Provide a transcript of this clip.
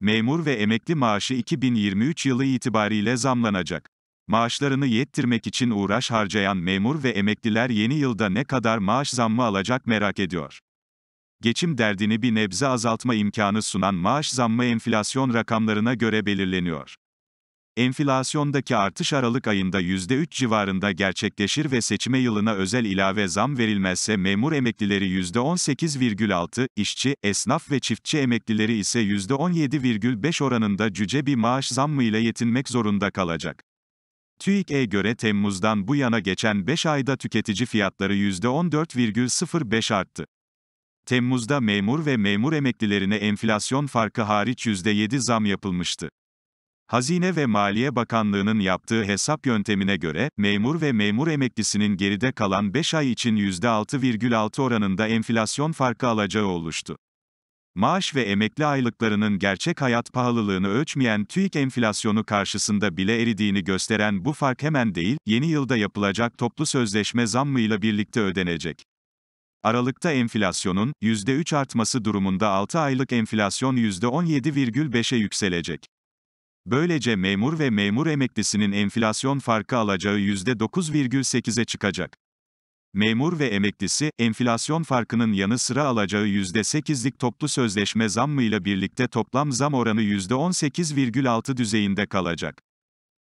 memur ve emekli maaşı 2023 yılı itibariyle zamlanacak. Maaşlarını yettirmek için uğraş harcayan memur ve emekliler yeni yılda ne kadar maaş zammı alacak merak ediyor. Geçim derdini bir nebze azaltma imkanı sunan maaş zammı enflasyon rakamlarına göre belirleniyor enflasyondaki artış Aralık ayında %3 civarında gerçekleşir ve seçime yılına özel ilave zam verilmezse memur emeklileri %18,6, işçi, esnaf ve çiftçi emeklileri ise %17,5 oranında cüce bir maaş zammı ile yetinmek zorunda kalacak. TÜİK'e göre Temmuz'dan bu yana geçen 5 ayda tüketici fiyatları %14,05 arttı. Temmuz'da memur ve memur emeklilerine enflasyon farkı hariç %7 zam yapılmıştı. Hazine ve Maliye Bakanlığı'nın yaptığı hesap yöntemine göre, memur ve memur emeklisinin geride kalan 5 ay için %6,6 oranında enflasyon farkı alacağı oluştu. Maaş ve emekli aylıklarının gerçek hayat pahalılığını ölçmeyen TÜİK enflasyonu karşısında bile eridiğini gösteren bu fark hemen değil, yeni yılda yapılacak toplu sözleşme zammıyla birlikte ödenecek. Aralıkta enflasyonun %3 artması durumunda 6 aylık enflasyon %17,5'e yükselecek. Böylece memur ve memur emeklisinin enflasyon farkı alacağı %9,8'e çıkacak. Memur ve emeklisi, enflasyon farkının yanı sıra alacağı %8'lik toplu sözleşme zammıyla birlikte toplam zam oranı %18,6 düzeyinde kalacak.